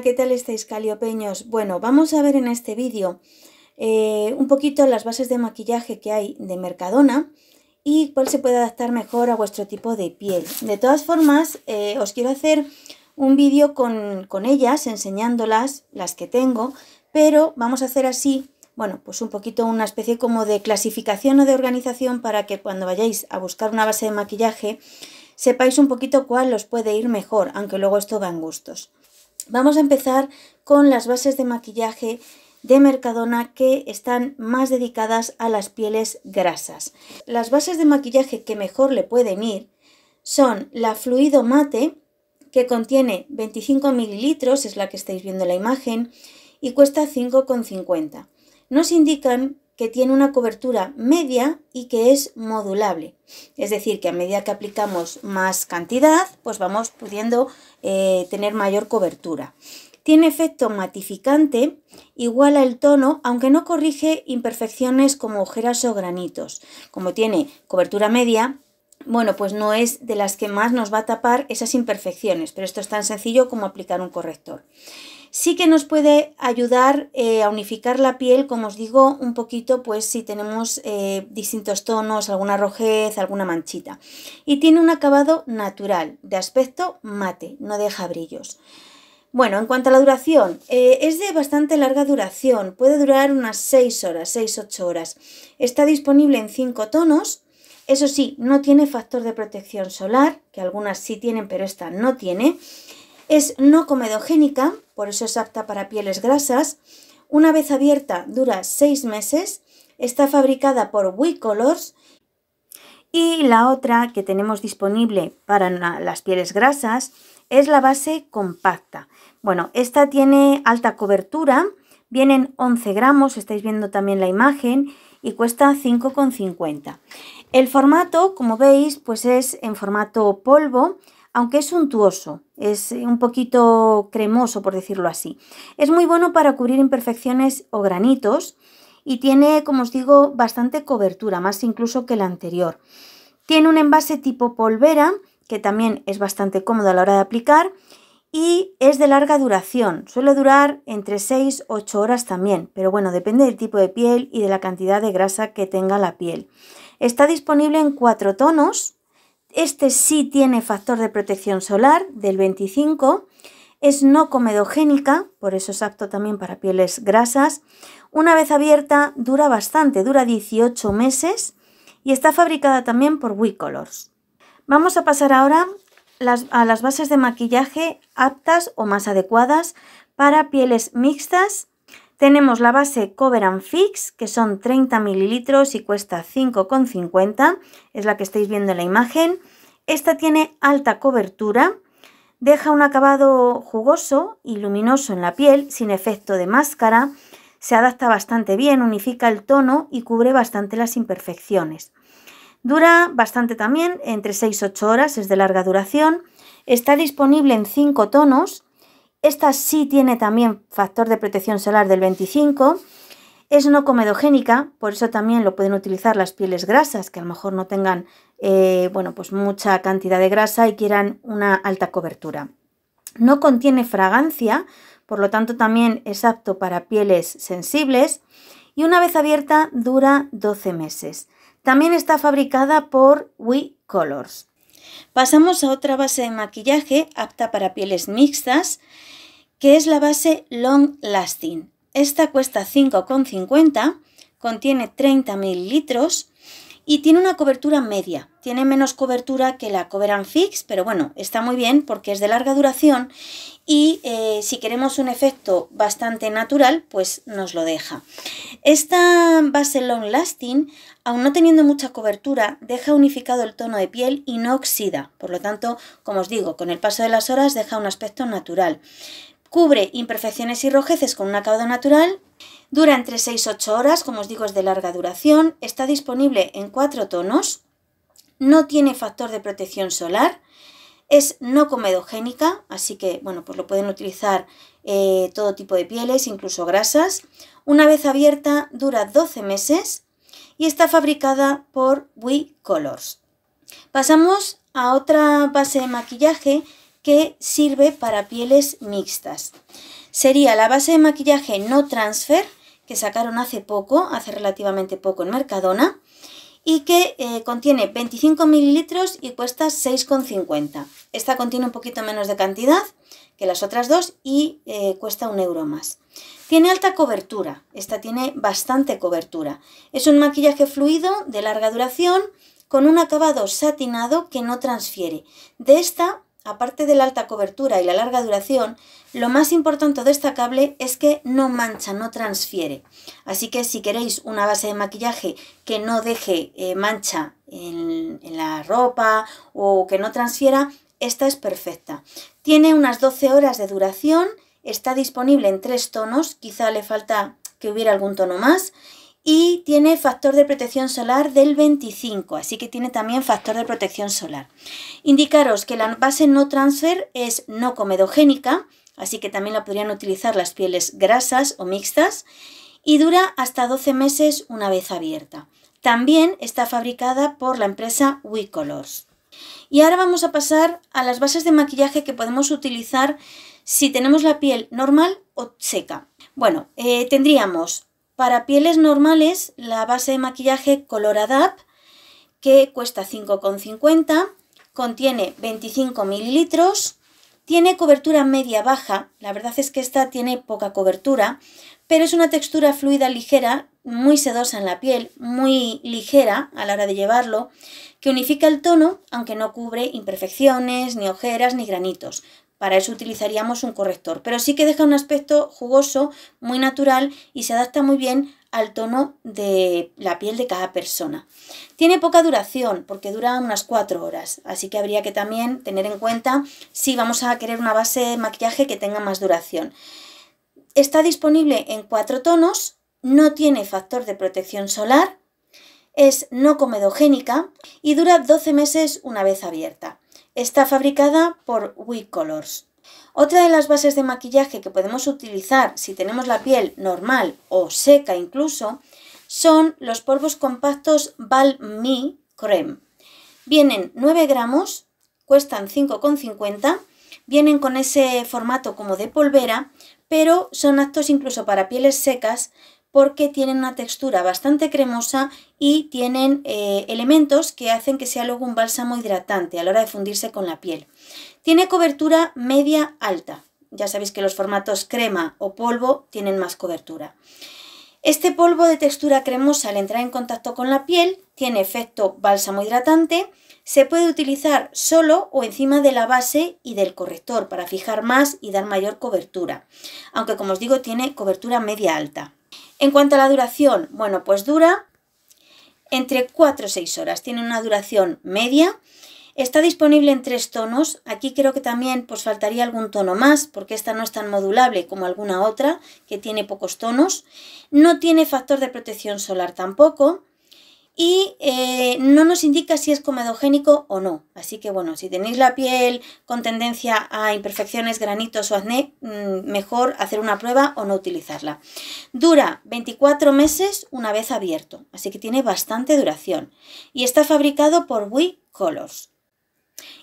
¿qué tal estáis caliopeños? Bueno, vamos a ver en este vídeo eh, un poquito las bases de maquillaje que hay de Mercadona y cuál se puede adaptar mejor a vuestro tipo de piel. De todas formas, eh, os quiero hacer un vídeo con, con ellas, enseñándolas, las que tengo, pero vamos a hacer así, bueno, pues un poquito una especie como de clasificación o de organización para que cuando vayáis a buscar una base de maquillaje sepáis un poquito cuál os puede ir mejor, aunque luego esto va en gustos. Vamos a empezar con las bases de maquillaje de Mercadona que están más dedicadas a las pieles grasas. Las bases de maquillaje que mejor le pueden ir son la Fluido Mate, que contiene 25 mililitros, es la que estáis viendo en la imagen, y cuesta 5,50. Nos indican que tiene una cobertura media y que es modulable. Es decir, que a medida que aplicamos más cantidad, pues vamos pudiendo eh, tener mayor cobertura. Tiene efecto matificante, iguala el tono, aunque no corrige imperfecciones como ojeras o granitos. Como tiene cobertura media, bueno, pues no es de las que más nos va a tapar esas imperfecciones, pero esto es tan sencillo como aplicar un corrector. Sí que nos puede ayudar eh, a unificar la piel, como os digo, un poquito, pues si tenemos eh, distintos tonos, alguna rojez, alguna manchita. Y tiene un acabado natural, de aspecto mate, no deja brillos. Bueno, en cuanto a la duración, eh, es de bastante larga duración, puede durar unas 6 horas, 6-8 horas. Está disponible en 5 tonos, eso sí, no tiene factor de protección solar, que algunas sí tienen, pero esta no tiene. Es no comedogénica, por eso es apta para pieles grasas. Una vez abierta dura 6 meses. Está fabricada por Colors Y la otra que tenemos disponible para las pieles grasas es la base compacta. Bueno, esta tiene alta cobertura, vienen 11 gramos, estáis viendo también la imagen, y cuesta 5,50. El formato, como veis, pues es en formato polvo, aunque es suntuoso, es eh, un poquito cremoso por decirlo así. Es muy bueno para cubrir imperfecciones o granitos y tiene, como os digo, bastante cobertura, más incluso que la anterior. Tiene un envase tipo polvera, que también es bastante cómodo a la hora de aplicar y es de larga duración, suele durar entre 6-8 horas también, pero bueno, depende del tipo de piel y de la cantidad de grasa que tenga la piel. Está disponible en cuatro tonos, este sí tiene factor de protección solar del 25, es no comedogénica, por eso es apto también para pieles grasas. Una vez abierta dura bastante, dura 18 meses y está fabricada también por Wicolors. Vamos a pasar ahora a las bases de maquillaje aptas o más adecuadas para pieles mixtas tenemos la base Cover and Fix, que son 30 mililitros y cuesta 5,50, es la que estáis viendo en la imagen. Esta tiene alta cobertura, deja un acabado jugoso y luminoso en la piel, sin efecto de máscara, se adapta bastante bien, unifica el tono y cubre bastante las imperfecciones. Dura bastante también, entre 6-8 horas, es de larga duración. Está disponible en 5 tonos, esta sí tiene también factor de protección solar del 25. Es no comedogénica, por eso también lo pueden utilizar las pieles grasas, que a lo mejor no tengan eh, pues mucha cantidad de grasa y quieran una alta cobertura. No contiene fragancia, por lo tanto también es apto para pieles sensibles y una vez abierta dura 12 meses. También está fabricada por We Colors. Pasamos a otra base de maquillaje apta para pieles mixtas, que es la base Long Lasting. Esta cuesta 5,50, contiene 30 mililitros y tiene una cobertura media. Tiene menos cobertura que la Cover Fix, pero bueno, está muy bien porque es de larga duración y eh, si queremos un efecto bastante natural, pues nos lo deja. Esta base Long Lasting, aun no teniendo mucha cobertura, deja unificado el tono de piel y no oxida. Por lo tanto, como os digo, con el paso de las horas deja un aspecto natural cubre imperfecciones y rojeces con un acabado natural, dura entre 6-8 horas, como os digo es de larga duración, está disponible en 4 tonos, no tiene factor de protección solar, es no comedogénica, así que bueno, pues lo pueden utilizar eh, todo tipo de pieles, incluso grasas. Una vez abierta dura 12 meses y está fabricada por We Colors. Pasamos a otra base de maquillaje que sirve para pieles mixtas. Sería la base de maquillaje no transfer que sacaron hace poco, hace relativamente poco en Mercadona y que eh, contiene 25 mililitros y cuesta 6,50. Esta contiene un poquito menos de cantidad que las otras dos y eh, cuesta un euro más. Tiene alta cobertura, esta tiene bastante cobertura. Es un maquillaje fluido de larga duración con un acabado satinado que no transfiere. De esta aparte de la alta cobertura y la larga duración, lo más importante o destacable es que no mancha, no transfiere. Así que si queréis una base de maquillaje que no deje eh, mancha en, en la ropa o que no transfiera, esta es perfecta. Tiene unas 12 horas de duración, está disponible en tres tonos, quizá le falta que hubiera algún tono más y tiene factor de protección solar del 25, así que tiene también factor de protección solar. Indicaros que la base no transfer es no comedogénica, así que también la podrían utilizar las pieles grasas o mixtas y dura hasta 12 meses una vez abierta. También está fabricada por la empresa WeColors. Y ahora vamos a pasar a las bases de maquillaje que podemos utilizar si tenemos la piel normal o seca. Bueno, eh, tendríamos para pieles normales, la base de maquillaje Color que cuesta 5,50, contiene 25 mililitros, tiene cobertura media-baja, la verdad es que esta tiene poca cobertura, pero es una textura fluida ligera, muy sedosa en la piel, muy ligera a la hora de llevarlo, que unifica el tono, aunque no cubre imperfecciones, ni ojeras, ni granitos. Para eso utilizaríamos un corrector, pero sí que deja un aspecto jugoso, muy natural y se adapta muy bien al tono de la piel de cada persona. Tiene poca duración porque dura unas 4 horas, así que habría que también tener en cuenta si vamos a querer una base de maquillaje que tenga más duración. Está disponible en cuatro tonos, no tiene factor de protección solar, es no comedogénica y dura 12 meses una vez abierta. Está fabricada por We Colors. Otra de las bases de maquillaje que podemos utilizar si tenemos la piel normal o seca incluso son los polvos compactos Balmy Creme. Vienen 9 gramos, cuestan 5,50, vienen con ese formato como de polvera, pero son aptos incluso para pieles secas porque tienen una textura bastante cremosa y tienen eh, elementos que hacen que sea luego un bálsamo hidratante a la hora de fundirse con la piel. Tiene cobertura media alta. Ya sabéis que los formatos crema o polvo tienen más cobertura. Este polvo de textura cremosa al entrar en contacto con la piel tiene efecto bálsamo hidratante. Se puede utilizar solo o encima de la base y del corrector para fijar más y dar mayor cobertura. Aunque como os digo tiene cobertura media alta. En cuanto a la duración, bueno, pues dura entre 4 y 6 horas. Tiene una duración media. Está disponible en tres tonos. Aquí creo que también pues, faltaría algún tono más, porque esta no es tan modulable como alguna otra, que tiene pocos tonos. No tiene factor de protección solar tampoco y eh, no nos indica si es comedogénico o no. Así que bueno, si tenéis la piel con tendencia a imperfecciones, granitos o acné, mm, mejor hacer una prueba o no utilizarla. Dura 24 meses una vez abierto, así que tiene bastante duración y está fabricado por Wii Colors.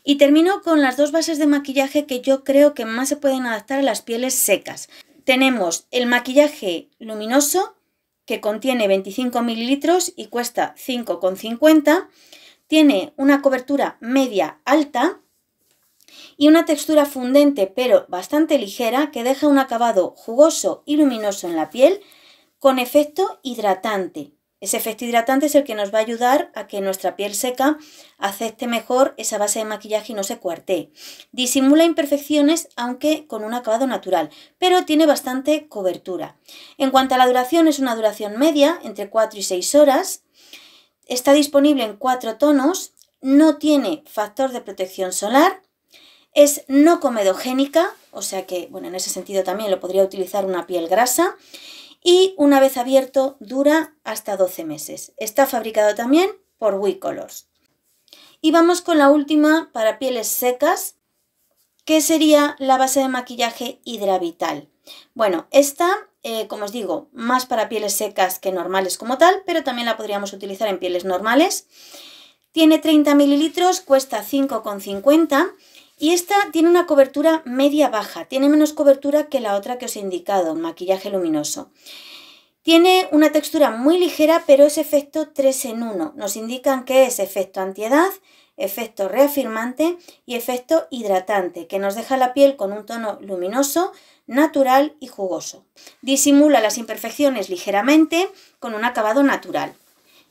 Y termino con las dos bases de maquillaje que yo creo que más se pueden adaptar a las pieles secas. Tenemos el maquillaje luminoso que contiene 25 mililitros y cuesta 5,50. Tiene una cobertura media alta y una textura fundente pero bastante ligera que deja un acabado jugoso y luminoso en la piel con efecto hidratante. Ese efecto hidratante es el que nos va a ayudar a que nuestra piel seca acepte mejor esa base de maquillaje y no se cuarte. Disimula imperfecciones aunque con un acabado natural, pero tiene bastante cobertura. En cuanto a la duración, es una duración media, entre 4 y 6 horas. Está disponible en 4 tonos, no tiene factor de protección solar, es no comedogénica, o sea que, bueno, en ese sentido también lo podría utilizar una piel grasa y una vez abierto dura hasta 12 meses. Está fabricado también por Wicolors. Y vamos con la última para pieles secas, que sería la base de maquillaje Hidravital. Bueno, esta, eh, como os digo, más para pieles secas que normales como tal, pero también la podríamos utilizar en pieles normales. Tiene 30 mililitros, cuesta 5,50 y esta tiene una cobertura media-baja, tiene menos cobertura que la otra que os he indicado, maquillaje luminoso. Tiene una textura muy ligera, pero es efecto 3 en 1. Nos indican que es efecto antiedad, efecto reafirmante y efecto hidratante, que nos deja la piel con un tono luminoso, natural y jugoso. Disimula las imperfecciones ligeramente con un acabado natural.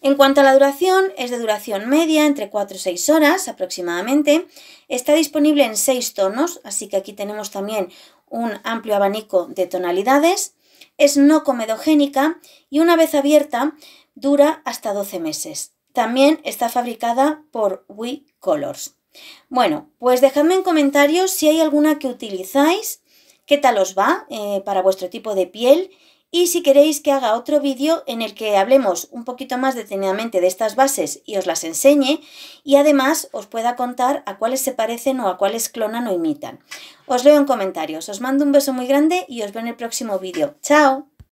En cuanto a la duración, es de duración media, entre 4 y 6 horas aproximadamente. Está disponible en 6 tonos, así que aquí tenemos también un amplio abanico de tonalidades. Es no comedogénica y una vez abierta dura hasta 12 meses. También está fabricada por We Colors. Bueno, pues dejadme en comentarios si hay alguna que utilizáis, qué tal os va eh, para vuestro tipo de piel y si queréis que haga otro vídeo en el que hablemos un poquito más detenidamente de estas bases y os las enseñe y además os pueda contar a cuáles se parecen o a cuáles clonan o imitan. Os leo en comentarios, os mando un beso muy grande y os veo en el próximo vídeo. ¡Chao!